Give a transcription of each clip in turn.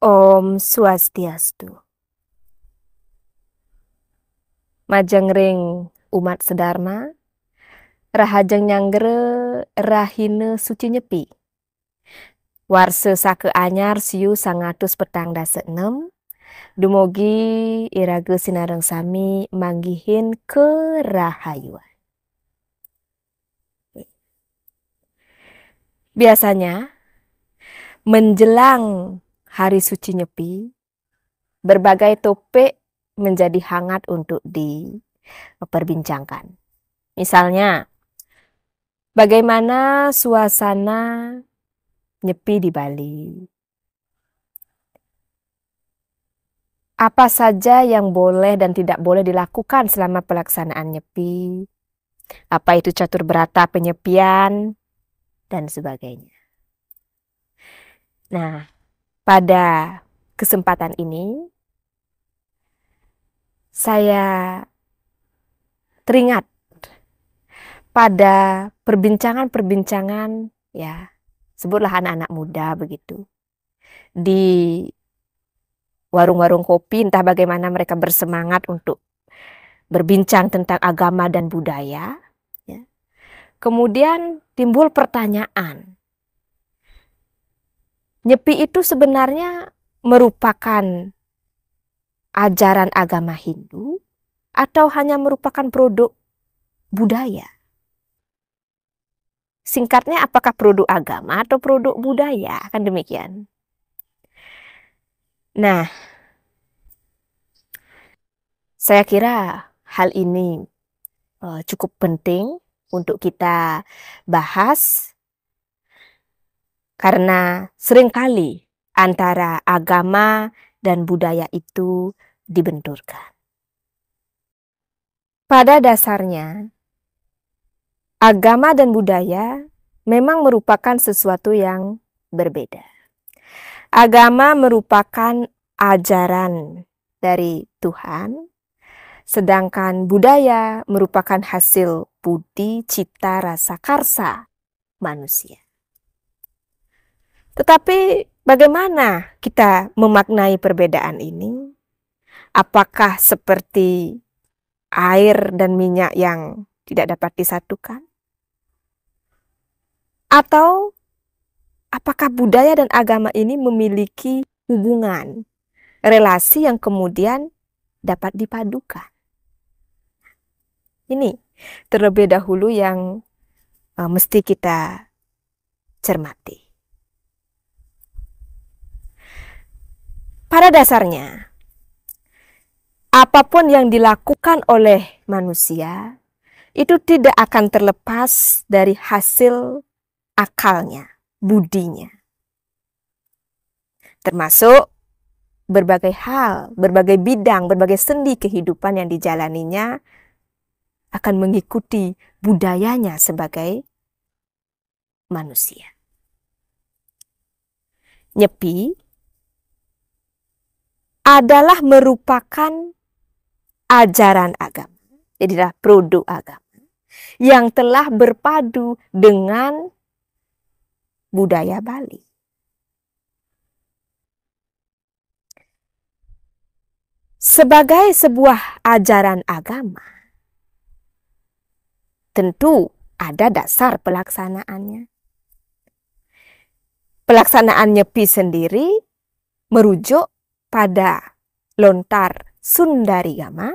Om Swastiastu. Majengring umat sedharma, rahajeng nyanggere rahine suci nyepi. Warse sake anyar siu sangatus petang dasa enam, dumogi irage sinareng sami manggihin rahayuan. Biasanya menjelang hari suci Nyepi, berbagai topik menjadi hangat untuk diperbincangkan. Misalnya, bagaimana suasana Nyepi di Bali? Apa saja yang boleh dan tidak boleh dilakukan selama pelaksanaan Nyepi? Apa itu catur berata penyepian dan sebagainya? Nah, pada kesempatan ini, saya teringat pada perbincangan-perbincangan ya sebutlah anak-anak muda begitu di warung-warung kopi entah bagaimana mereka bersemangat untuk berbincang tentang agama dan budaya ya. kemudian timbul pertanyaan Nyepi itu sebenarnya merupakan ajaran agama Hindu atau hanya merupakan produk budaya? Singkatnya, apakah produk agama atau produk budaya? Kan demikian. Nah, saya kira hal ini eh, cukup penting untuk kita bahas karena seringkali antara agama dan budaya itu dibenturkan. Pada dasarnya, agama dan budaya memang merupakan sesuatu yang berbeda. Agama merupakan ajaran dari Tuhan, sedangkan budaya merupakan hasil budi cita rasa karsa manusia. Tetapi bagaimana kita memaknai perbedaan ini? Apakah seperti air dan minyak yang tidak dapat disatukan? Atau apakah budaya dan agama ini memiliki hubungan, relasi yang kemudian dapat dipadukan? Ini terlebih dahulu yang uh, mesti kita cermati. Pada dasarnya, apapun yang dilakukan oleh manusia itu tidak akan terlepas dari hasil akalnya, budinya. Termasuk berbagai hal, berbagai bidang, berbagai sendi kehidupan yang dijalaninya akan mengikuti budayanya sebagai manusia. Nyepi adalah merupakan ajaran agama. Jadilah produk agama yang telah berpadu dengan budaya Bali. Sebagai sebuah ajaran agama, tentu ada dasar pelaksanaannya. Pelaksanaannya Pi sendiri merujuk pada lontar Sundari Gama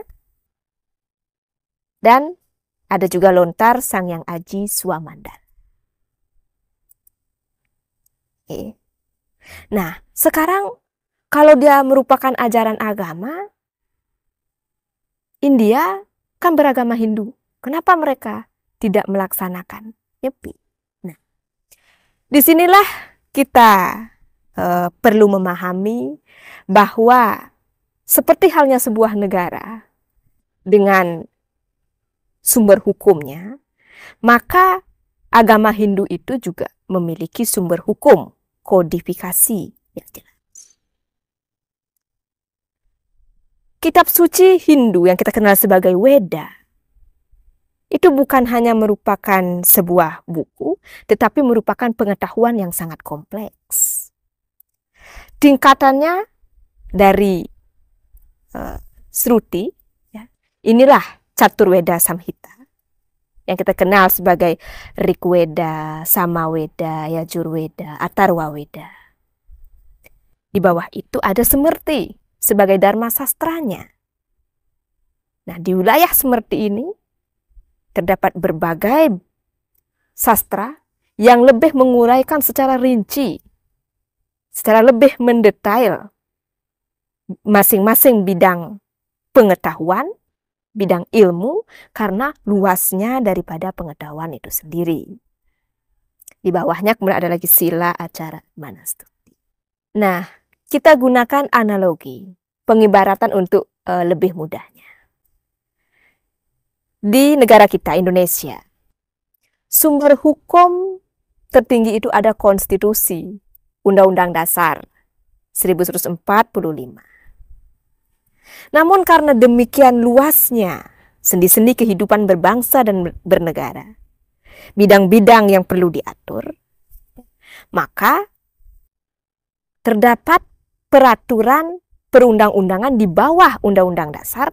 dan ada juga lontar Sang Yang Aji Suamandan. Oke. Nah, sekarang kalau dia merupakan ajaran agama, India kan beragama Hindu. Kenapa mereka tidak melaksanakan nyepi? Nah, disinilah kita uh, perlu memahami bahwa seperti halnya sebuah negara dengan sumber hukumnya, maka agama Hindu itu juga memiliki sumber hukum, kodifikasi yang jelas. Kitab suci Hindu yang kita kenal sebagai Weda itu bukan hanya merupakan sebuah buku, tetapi merupakan pengetahuan yang sangat kompleks Singkatannya dari uh, Sruti, ya. inilah Caturweda Samhita yang kita kenal sebagai Rikweda, Samaweda, Yajurweda, Atarwaweda. Di bawah itu ada Semerti sebagai dharma sastranya. Nah, di wilayah Semerti ini terdapat berbagai sastra yang lebih menguraikan secara rinci secara lebih mendetail masing-masing bidang pengetahuan, bidang ilmu, karena luasnya daripada pengetahuan itu sendiri. Di bawahnya kemudian ada lagi sila acara manastuti. Nah, kita gunakan analogi, pengibaratan untuk e, lebih mudahnya. Di negara kita, Indonesia, sumber hukum tertinggi itu ada konstitusi, Undang-Undang Dasar 1945. Namun karena demikian luasnya sendi-sendi kehidupan berbangsa dan bernegara, bidang-bidang yang perlu diatur, maka terdapat peraturan perundang-undangan di bawah Undang-Undang Dasar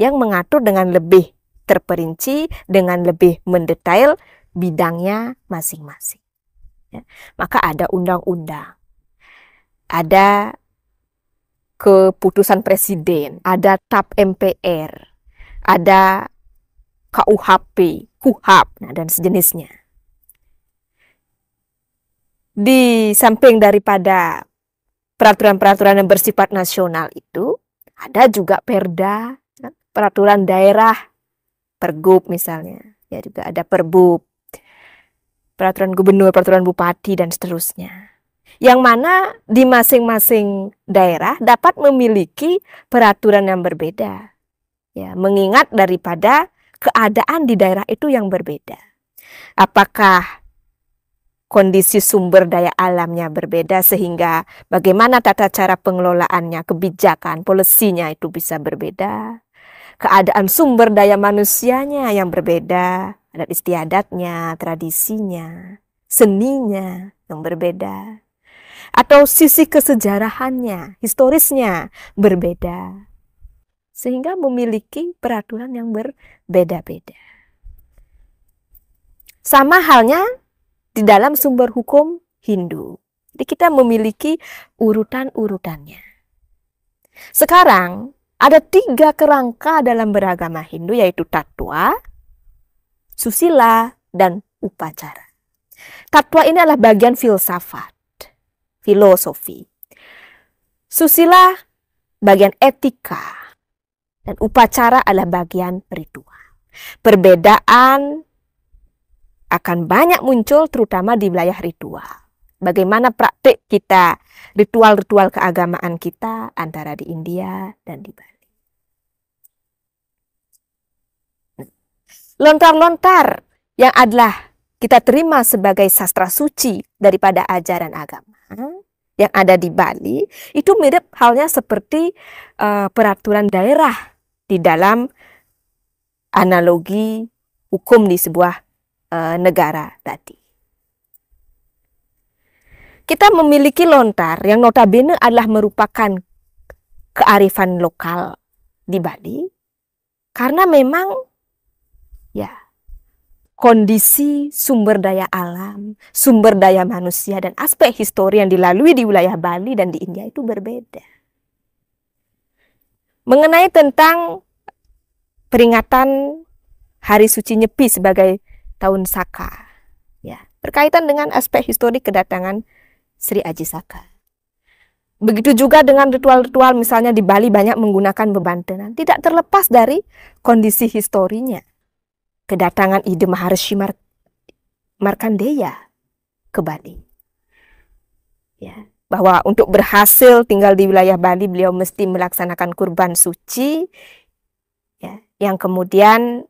yang mengatur dengan lebih terperinci, dengan lebih mendetail bidangnya masing-masing ya, maka ada undang-undang, ada keputusan presiden, ada TAP MPR, ada KUHP, KUHAP, nah, dan sejenisnya. Di samping daripada peraturan-peraturan yang bersifat nasional itu, ada juga perda, kan? peraturan daerah, pergub misalnya, ya juga ada perbup, peraturan gubernur, peraturan bupati, dan seterusnya. Yang mana di masing-masing daerah dapat memiliki peraturan yang berbeda. Ya, mengingat daripada keadaan di daerah itu yang berbeda. Apakah kondisi sumber daya alamnya berbeda sehingga bagaimana tata cara pengelolaannya, kebijakan, polisinya itu bisa berbeda. Keadaan sumber daya manusianya yang berbeda adat istiadatnya, tradisinya, seninya yang berbeda. Atau sisi kesejarahannya, historisnya berbeda. Sehingga memiliki peraturan yang berbeda-beda. Sama halnya di dalam sumber hukum Hindu. Jadi kita memiliki urutan-urutannya. Sekarang ada tiga kerangka dalam beragama Hindu yaitu tatwa, susila, dan upacara. Tatwa ini adalah bagian filsafat, filosofi. Susila bagian etika dan upacara adalah bagian ritual. Perbedaan akan banyak muncul terutama di wilayah ritual. Bagaimana praktik kita, ritual-ritual keagamaan kita antara di India dan di Bali. lontar-lontar yang adalah kita terima sebagai sastra suci daripada ajaran agama yang ada di Bali itu mirip halnya seperti uh, peraturan daerah di dalam analogi hukum di sebuah uh, negara tadi. Kita memiliki lontar yang notabene adalah merupakan kearifan lokal di Bali karena memang ya kondisi sumber daya alam, sumber daya manusia dan aspek histori yang dilalui di wilayah Bali dan di India itu berbeda. Mengenai tentang peringatan hari suci Nyepi sebagai tahun Saka, ya, berkaitan dengan aspek histori kedatangan Sri Aji Saka. Begitu juga dengan ritual-ritual misalnya di Bali banyak menggunakan bebantenan, tidak terlepas dari kondisi historinya kedatangan Ide Maharishi Mark Markandeya ke Bali. Ya, bahwa untuk berhasil tinggal di wilayah Bali beliau mesti melaksanakan kurban suci ya, yang kemudian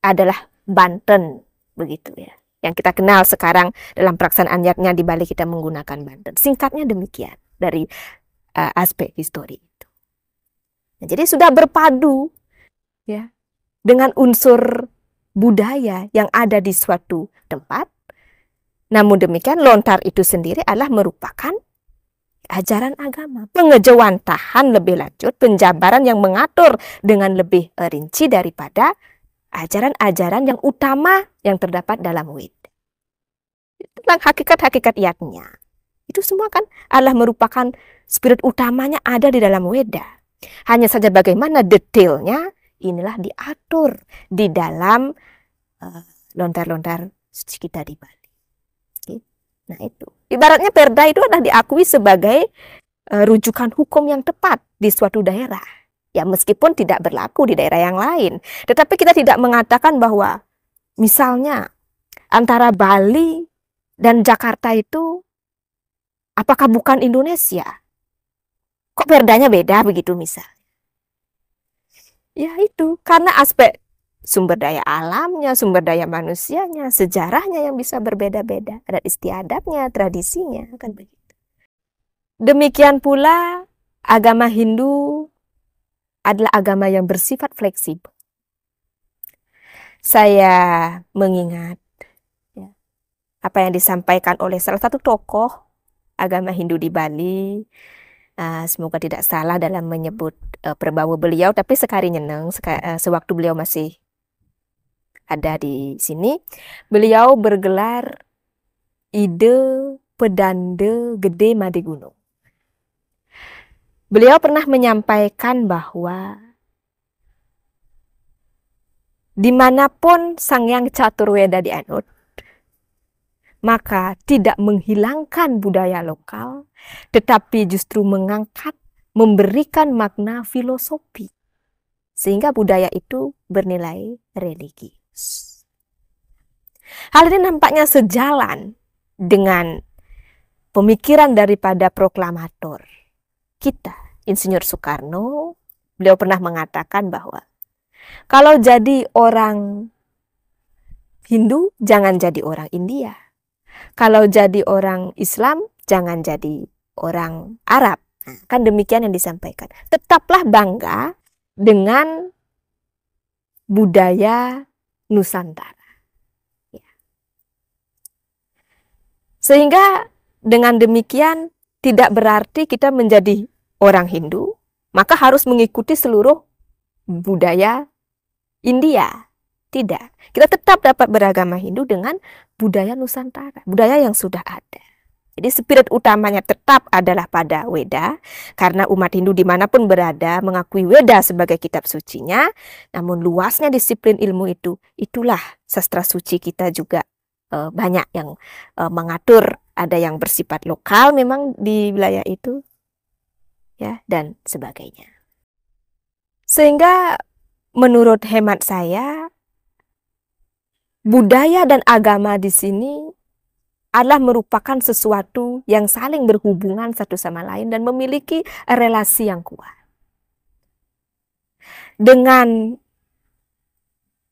adalah Banten begitu ya. Yang kita kenal sekarang dalam pelaksanaan yatnya di Bali kita menggunakan Banten. Singkatnya demikian dari uh, aspek histori itu. Nah, jadi sudah berpadu ya dengan unsur budaya yang ada di suatu tempat. Namun demikian lontar itu sendiri adalah merupakan ajaran agama, tahan lebih lanjut, penjabaran yang mengatur dengan lebih eh, rinci daripada ajaran-ajaran yang utama yang terdapat dalam wit. Tentang hakikat-hakikat iatnya. Itu semua kan adalah merupakan spirit utamanya ada di dalam weda. Hanya saja bagaimana detailnya inilah diatur di dalam eh, lontar-lontar uh, kita di Bali. Okay. Nah itu, ibaratnya perda itu adalah diakui sebagai uh, rujukan hukum yang tepat di suatu daerah. Ya meskipun tidak berlaku di daerah yang lain. Tetapi kita tidak mengatakan bahwa misalnya antara Bali dan Jakarta itu apakah bukan Indonesia? Kok perdanya beda begitu misal? Ya itu, karena aspek sumber daya alamnya, sumber daya manusianya, sejarahnya yang bisa berbeda-beda, ada istiadatnya, tradisinya, kan begitu. Demikian pula agama Hindu adalah agama yang bersifat fleksibel. Saya mengingat ya, apa yang disampaikan oleh salah satu tokoh agama Hindu di Bali, Ah, semoga tidak salah dalam menyebut uh, eh, perbawa beliau tapi sekali nyeneng seka, uh, sewaktu beliau masih ada di sini beliau bergelar ide pedande gede madi gunung beliau pernah menyampaikan bahwa dimanapun sang yang catur weda dianut maka tidak menghilangkan budaya lokal, tetapi justru mengangkat, memberikan makna filosofi, sehingga budaya itu bernilai religius. Hal ini nampaknya sejalan dengan pemikiran daripada proklamator kita, Insinyur Soekarno. Beliau pernah mengatakan bahwa kalau jadi orang Hindu, jangan jadi orang India kalau jadi orang Islam jangan jadi orang Arab. Hmm. Kan demikian yang disampaikan. Tetaplah bangga dengan budaya Nusantara. Ya. Sehingga dengan demikian tidak berarti kita menjadi orang Hindu, maka harus mengikuti seluruh budaya India. Tidak. Kita tetap dapat beragama Hindu dengan budaya Nusantara, budaya yang sudah ada. Jadi spirit utamanya tetap adalah pada Weda, karena umat Hindu dimanapun berada mengakui Weda sebagai kitab sucinya, namun luasnya disiplin ilmu itu, itulah sastra suci kita juga e, banyak yang e, mengatur, ada yang bersifat lokal memang di wilayah itu, ya dan sebagainya. Sehingga menurut hemat saya budaya dan agama di sini adalah merupakan sesuatu yang saling berhubungan satu sama lain dan memiliki relasi yang kuat. Dengan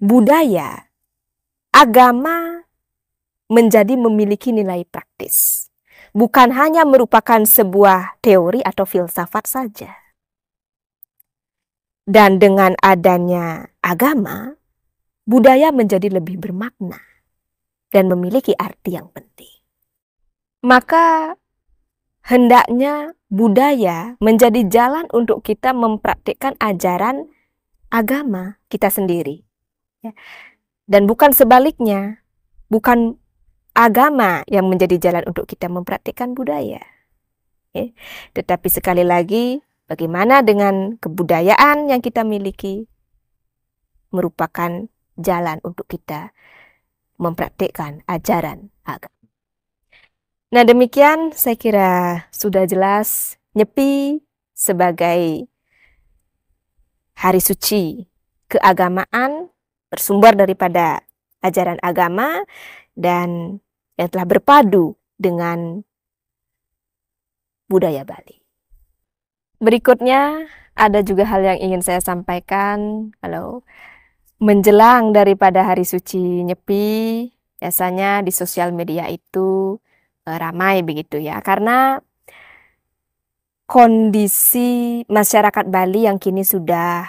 budaya, agama menjadi memiliki nilai praktis, bukan hanya merupakan sebuah teori atau filsafat saja. Dan dengan adanya agama, budaya menjadi lebih bermakna dan memiliki arti yang penting. Maka hendaknya budaya menjadi jalan untuk kita mempraktikkan ajaran agama kita sendiri. Ya. Dan bukan sebaliknya, bukan agama yang menjadi jalan untuk kita mempraktikkan budaya. Ya. Tetapi sekali lagi, bagaimana dengan kebudayaan yang kita miliki merupakan jalan untuk kita mempraktikkan ajaran agama. Nah demikian saya kira sudah jelas Nyepi sebagai hari suci keagamaan bersumber daripada ajaran agama dan yang telah berpadu dengan budaya Bali. Berikutnya ada juga hal yang ingin saya sampaikan kalau menjelang daripada hari suci Nyepi, biasanya di sosial media itu eh, ramai begitu ya. Karena kondisi masyarakat Bali yang kini sudah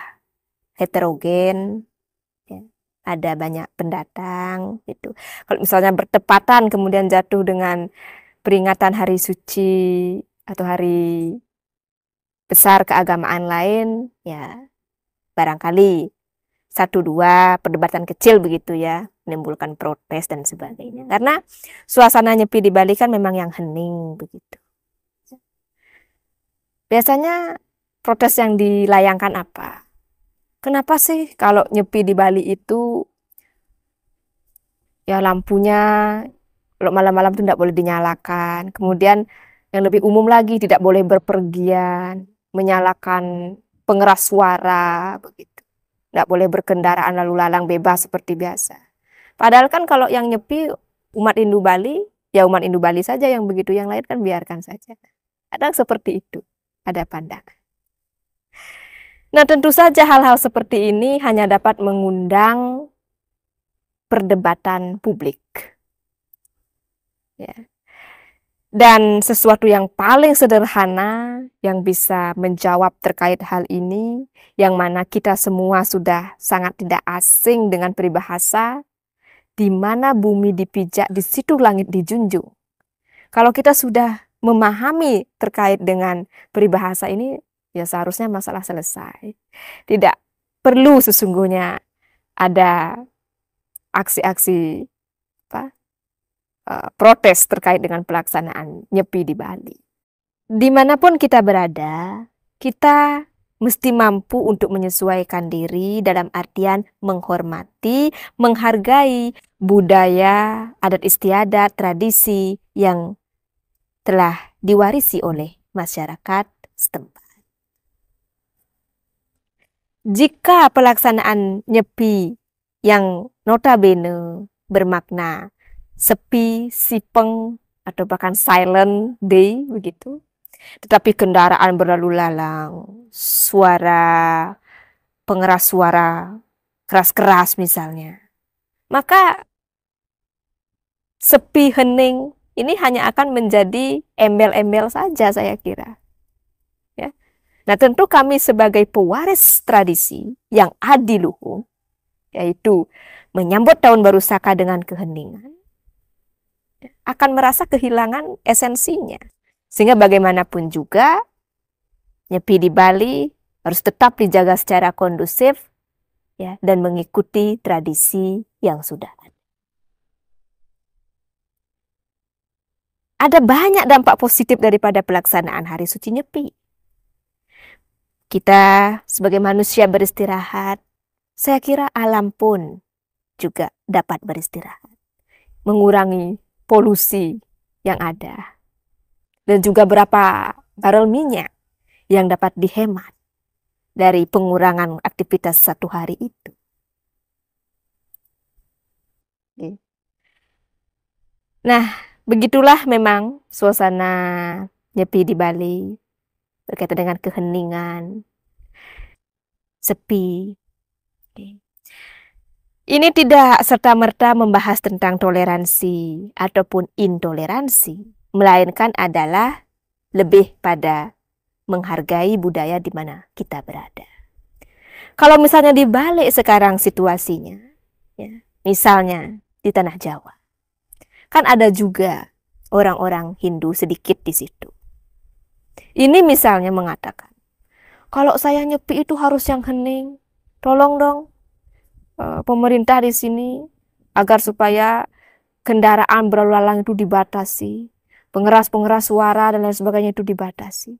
heterogen, ya. ada banyak pendatang gitu. Kalau misalnya bertepatan kemudian jatuh dengan peringatan hari suci atau hari besar keagamaan lain, ya barangkali satu dua perdebatan kecil begitu ya menimbulkan protes dan sebagainya karena suasana nyepi di Bali kan memang yang hening begitu biasanya protes yang dilayangkan apa kenapa sih kalau nyepi di Bali itu ya lampunya kalau malam-malam itu tidak boleh dinyalakan kemudian yang lebih umum lagi tidak boleh berpergian menyalakan pengeras suara begitu Nggak boleh berkendaraan lalu lalang bebas seperti biasa. Padahal kan kalau yang nyepi umat Hindu Bali, ya umat Hindu Bali saja yang begitu, yang lain kan biarkan saja. Ada seperti itu, ada pandangan. Nah tentu saja hal-hal seperti ini hanya dapat mengundang perdebatan publik. Ya. Dan sesuatu yang paling sederhana yang bisa menjawab terkait hal ini, yang mana kita semua sudah sangat tidak asing dengan peribahasa, di mana bumi dipijak, di situ langit dijunjung. Kalau kita sudah memahami terkait dengan peribahasa ini, ya seharusnya masalah selesai. Tidak perlu sesungguhnya ada aksi-aksi apa Eh, protes terkait dengan pelaksanaan Nyepi di Bali. Dimanapun kita berada, kita mesti mampu untuk menyesuaikan diri dalam artian menghormati, menghargai budaya, adat istiadat, tradisi yang telah diwarisi oleh masyarakat setempat. Jika pelaksanaan nyepi yang notabene bermakna sepi, sipeng, atau bahkan silent day begitu. Tetapi kendaraan berlalu lalang, suara pengeras suara keras-keras misalnya. Maka sepi hening ini hanya akan menjadi embel-embel saja saya kira. Ya. Nah tentu kami sebagai pewaris tradisi yang adiluhung, yaitu menyambut tahun baru Saka dengan keheningan, akan merasa kehilangan esensinya. Sehingga bagaimanapun juga, nyepi di Bali harus tetap dijaga secara kondusif ya dan mengikuti tradisi yang sudah ada. Ada banyak dampak positif daripada pelaksanaan hari suci nyepi. Kita sebagai manusia beristirahat, saya kira alam pun juga dapat beristirahat. Mengurangi polusi yang ada. Dan juga berapa barrel minyak yang dapat dihemat dari pengurangan aktivitas satu hari itu. Nah, begitulah memang suasana Nyepi di Bali berkaitan dengan keheningan, sepi, ini tidak serta-merta membahas tentang toleransi ataupun intoleransi, melainkan adalah lebih pada menghargai budaya di mana kita berada. Kalau misalnya dibalik sekarang situasinya, ya, misalnya di tanah Jawa, kan ada juga orang-orang Hindu sedikit di situ. Ini misalnya mengatakan, kalau saya nyepi itu harus yang hening, tolong dong Eh, pemerintah di sini agar supaya kendaraan berlalu lalang itu dibatasi, pengeras-pengeras suara dan lain sebagainya itu dibatasi.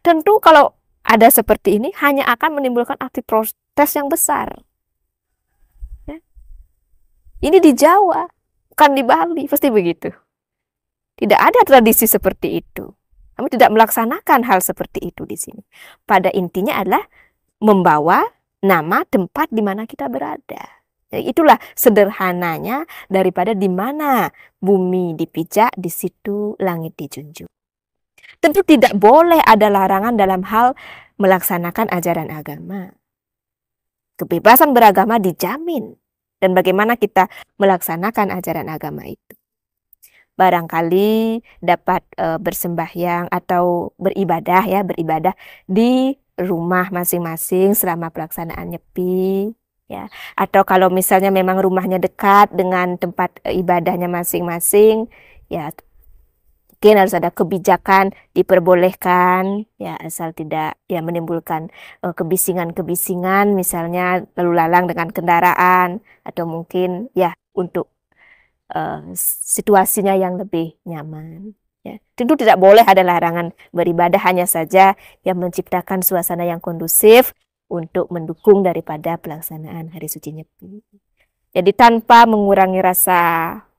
Tentu kalau ada seperti ini hanya akan menimbulkan aksi protes yang besar. Ya. Ini di Jawa, bukan di Bali, pasti begitu. Tidak ada tradisi seperti itu. Kami tidak melaksanakan hal seperti itu di sini. Pada intinya adalah membawa nama tempat di mana kita berada. Ya, itulah sederhananya daripada di mana bumi dipijak, di situ langit dijunjung. Tentu tidak boleh ada larangan dalam hal melaksanakan ajaran agama. Kebebasan beragama dijamin dan bagaimana kita melaksanakan ajaran agama itu. Barangkali dapat eh, bersembahyang atau beribadah ya, beribadah di rumah masing-masing selama pelaksanaan nyepi ya atau kalau misalnya memang rumahnya dekat dengan tempat eh, ibadahnya masing-masing ya mungkin harus ada kebijakan diperbolehkan ya asal tidak ya menimbulkan eh, kebisingan-kebisingan uh, misalnya lalu lalang dengan kendaraan atau mungkin ya untuk uh, situasinya yang lebih nyaman. Ya, tentu tidak boleh ada larangan beribadah hanya saja yang menciptakan suasana yang kondusif untuk mendukung daripada pelaksanaan hari suci Nyepi. Jadi tanpa mengurangi rasa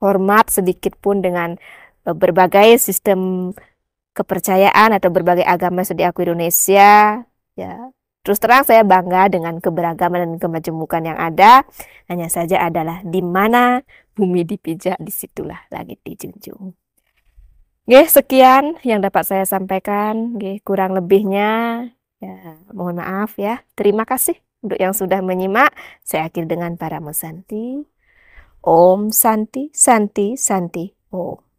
hormat sedikit pun dengan e, berbagai sistem kepercayaan atau berbagai agama yang diakui Indonesia, ya Terus terang saya bangga dengan keberagaman dan kemajemukan yang ada. Hanya saja adalah di mana bumi dipijak, disitulah langit dijunjung. Oke, sekian yang dapat saya sampaikan. Oke, kurang lebihnya ya mohon maaf ya. Terima kasih untuk yang sudah menyimak. Saya akhir dengan para Santi. Om Santi Santi Santi Om.